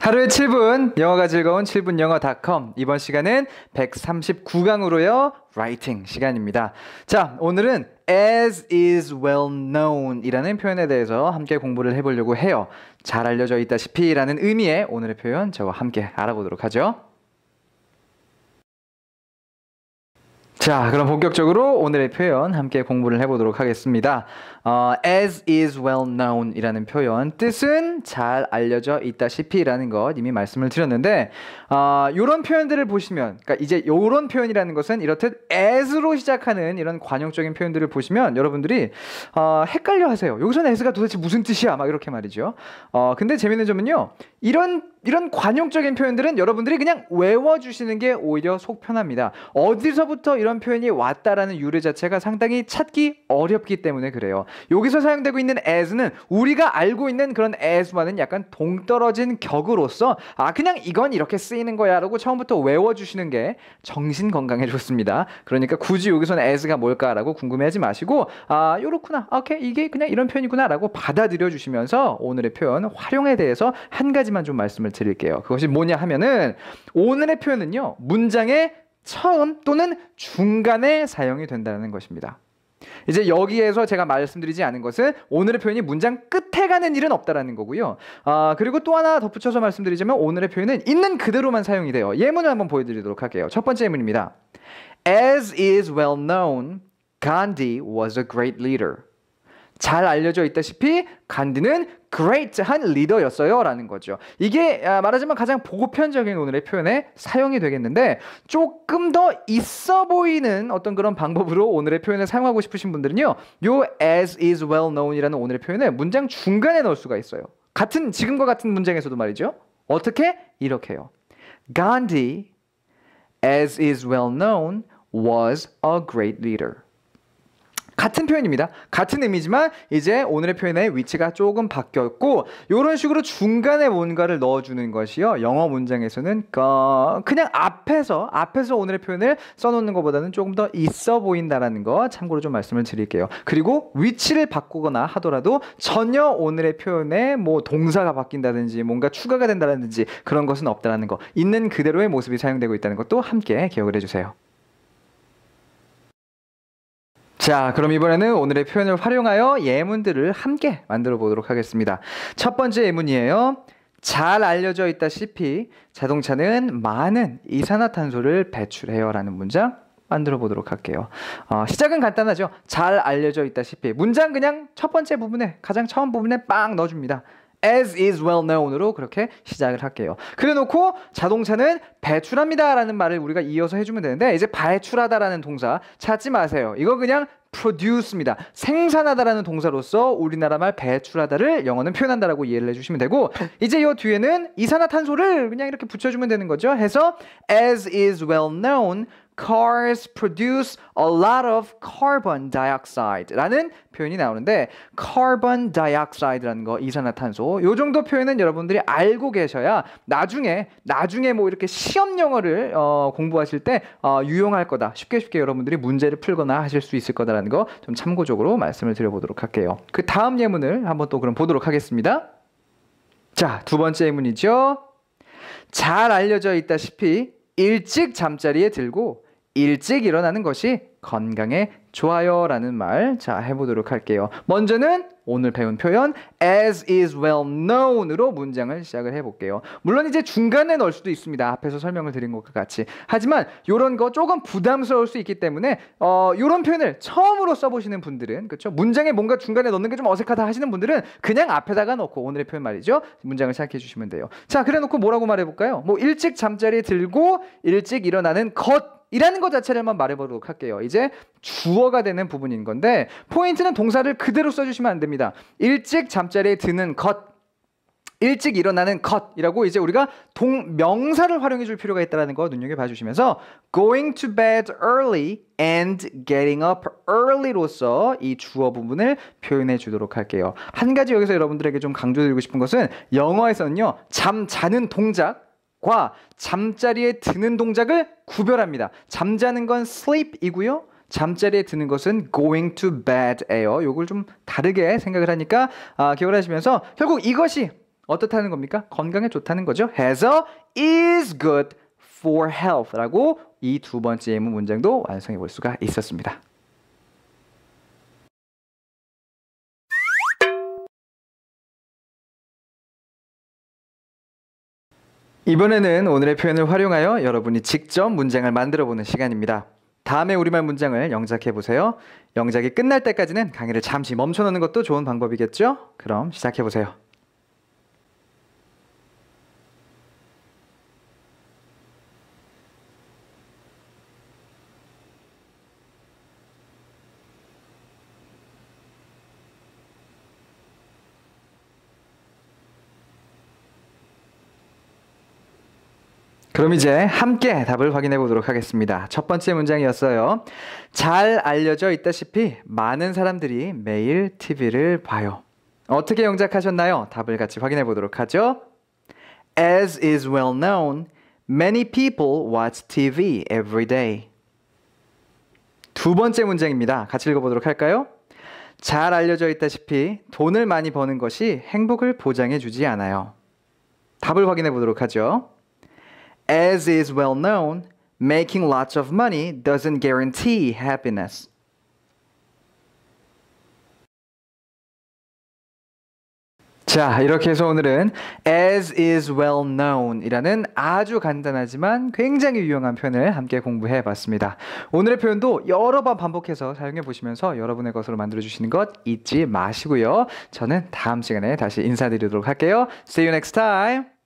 하루에 7분 영어가 즐거운 7분 영어닷컴 이번 시간은 139강으로요 라이팅 시간입니다. 자 오늘은 as is well known 이라는 표현에 대해서 함께 공부를 해보려고 해요. 잘 알려져 있다시피 라는 의미의 오늘의 표현 저와 함께 알아보도록 하죠. 자, 그럼 본격적으로 오늘의 표현 함께 공부를 해보도록 하겠습니다. 어, as is well known 이라는 표현 뜻은 잘 알려져 있다시피 라는 것 이미 말씀을 드렸는데 이런 어, 표현들을 보시면 그러니까 이제 이런 표현이라는 것은 이렇듯 as로 시작하는 이런 관용적인 표현들을 보시면 여러분들이 어, 헷갈려 하세요. 여기서 as가 도대체 무슨 뜻이야? 막 이렇게 말이죠. 어, 근데 재밌는 점은요. 이런 이런 관용적인 표현들은 여러분들이 그냥 외워 주시는 게 오히려 속 편합니다. 어디서부터 이런 표현이 왔다라는 유래 자체가 상당히 찾기 어렵기 때문에 그래요. 여기서 사용되고 있는 as는 우리가 알고 있는 그런 as와는 약간 동떨어진 격으로서 아 그냥 이건 이렇게 쓰이는 거야라고 처음부터 외워 주시는 게 정신 건강에 좋습니다. 그러니까 굳이 여기서는 as가 뭘까라고 궁금해하지 마시고 아 요렇구나. 오케이 이게 그냥 이런 표현이구나라고 받아들여 주시면서 오늘의 표현 활용에 대해서 한 가지 가지만 좀 말씀을 드릴게요. 그것이 뭐냐 하면은 오늘의 표현은요. 문장의 처음 또는 중간에 사용이 된다는 것입니다. 이제 여기에서 제가 말씀드리지 않은 것은 오늘의 표현이 문장 끝에 가는 일은 없다라는 거고요. 아 그리고 또 하나 덧붙여서 말씀드리자면 오늘의 표현은 있는 그대로만 사용이 돼요. 예문을 한번 보여드리도록 할게요. 첫 번째 예문입니다. As is well known, Gandhi was a great leader. 잘 알려져 있다시피 간디는 great한 리더였어요라는 거죠. 이게 아, 말하자면 가장 보편적인 오늘의 표현에 사용이 되겠는데 조금 더 있어 보이는 어떤 그런 방법으로 오늘의 표현을 사용하고 싶으신 분들은요. 요 as is well known이라는 오늘의 표현을 문장 중간에 넣을 수가 있어요. 같은 지금과 같은 문장에서도 말이죠. 어떻게? 이렇게요. Gandhi as is well known was a great leader. 같은 표현입니다. 같은 의미지만 이제 오늘의 표현의 위치가 조금 바뀌었고 이런 식으로 중간에 뭔가를 넣어주는 것이요. 영어 문장에서는 그냥 앞에서 앞에서 오늘의 표현을 써놓는 것보다는 조금 더 있어 보인다라는 거 참고로 좀 말씀을 드릴게요. 그리고 위치를 바꾸거나 하더라도 전혀 오늘의 표현에 뭐 동사가 바뀐다든지 뭔가 추가가 된다든지 그런 것은 없다라는 거 있는 그대로의 모습이 사용되고 있다는 것도 함께 기억을 해주세요. 자, 그럼 이번에는 오늘의 표현을 활용하여 예문들을 함께 만들어 보도록 하겠습니다. 첫 번째 예문이에요. 잘 알려져 있다시피 자동차는 많은 이산화탄소를 배출해요 라는 문장 만들어 보도록 할게요. 어, 시작은 간단하죠. 잘 알려져 있다시피 문장 그냥 첫 번째 부분에 가장 처음 부분에 빵 넣어줍니다. as is well known으로 그렇게 시작을 할게요. 그래 놓고 자동차는 배출합니다 라는 말을 우리가 이어서 해주면 되는데 이제 배출하다라는 동사 찾지 마세요. 이거 그냥 produce입니다. 생산하다라는 동사로서 우리나라 말 배출하다를 영어는 표현한다라고 이해를 해주시면 되고 이제 이 뒤에는 이산화탄소를 그냥 이렇게 붙여주면 되는 거죠. 해서 as is well known cars produce a lot of carbon dioxide라는 표현이 나오는데 carbon dioxide라는 거 이산화탄소 요 정도 표현은 여러분들이 알고 계셔야 나중에 나중에 뭐 이렇게 시험 영어를 어, 공부하실 때 어, 유용할 거다 쉽게 쉽게 여러분들이 문제를 풀거나 하실 수 있을 거다라는 거 좀 참고적으로 말씀을 드려보도록 할게요. 그 다음 예문을 한번 또 그럼 보도록 하겠습니다. 자두 번째 예문이죠. 잘 알려져 있다시피 일찍 잠자리에 들고 일찍 일어나는 것이 건강에 좋아요라는 말 자 해보도록 할게요. 먼저는 오늘 배운 표현 as is well known으로 문장을 시작을 해볼게요. 물론 이제 중간에 넣을 수도 있습니다. 앞에서 설명을 드린 것과 같이. 하지만 이런 거 조금 부담스러울 수 있기 때문에 어, 이런 표현을 처음으로 써보시는 분들은 그렇죠. 문장에 뭔가 중간에 넣는 게 좀 어색하다 하시는 분들은 그냥 앞에다가 넣고 오늘의 표현 말이죠. 문장을 시작해 주시면 돼요. 자 그래놓고 뭐라고 말해볼까요? 뭐 일찍 잠자리에 들고 일찍 일어나는 것 이라는 것 자체를만 말해보도록 할게요. 이제 주어가 되는 부분인 건데 포인트는 동사를 그대로 써주시면 안 됩니다. 일찍 잠자리에 드는 것 일찍 일어나는 것이라고 이제 우리가 동명사를 활용해 줄 필요가 있다는 거 눈여겨봐 주시면서 going to bed early and getting up early로서 이 주어 부분을 표현해 주도록 할게요. 한 가지 여기서 여러분들에게 좀 강조드리고 싶은 것은 영어에서는요. 잠 자는 동작 과 잠자리에 드는 동작을 구별합니다. 잠자는 건 sleep이고요. 잠자리에 드는 것은 going to bed예요. 요걸 좀 다르게 생각을 하니까 아, 기억을 하시면서 결국 이것이 어떻다는 겁니까? 건강에 좋다는 거죠. 해서 is good for health라고 이 두 번째 예 문장도 완성해 볼 수가 있었습니다. 이번에는 오늘의 표현을 활용하여 여러분이 직접 문장을 만들어 보는 시간입니다. 다음에 우리말 문장을 영작해 보세요. 영작이 끝날 때까지는 강의를 잠시 멈춰 놓는 것도 좋은 방법이겠죠? 그럼 시작해 보세요. 그럼 이제 함께 답을 확인해 보도록 하겠습니다. 첫 번째 문장이었어요. 잘 알려져 있다시피 많은 사람들이 매일 TV를 봐요. 어떻게 영작하셨나요? 답을 같이 확인해 보도록 하죠. As is well known, many people watch TV every day. 두 번째 문장입니다. 같이 읽어보도록 할까요? 잘 알려져 있다시피 돈을 많이 버는 것이 행복을 보장해 주지 않아요. 답을 확인해 보도록 하죠. As is well known, making lots of money doesn't guarantee happiness. 자, 이렇게 해서 오늘은 as is well known 이라는 아주 간단하지만 굉장히 유용한 표현을 함께 공부해 봤습니다. 오늘의 표현도 여러 번 반복해서 사용해 보시면서 여러분의 것으로 만들어 주시는 것 잊지 마시고요. 저는 다음 시간에 다시 인사드리도록 할게요. See you next time.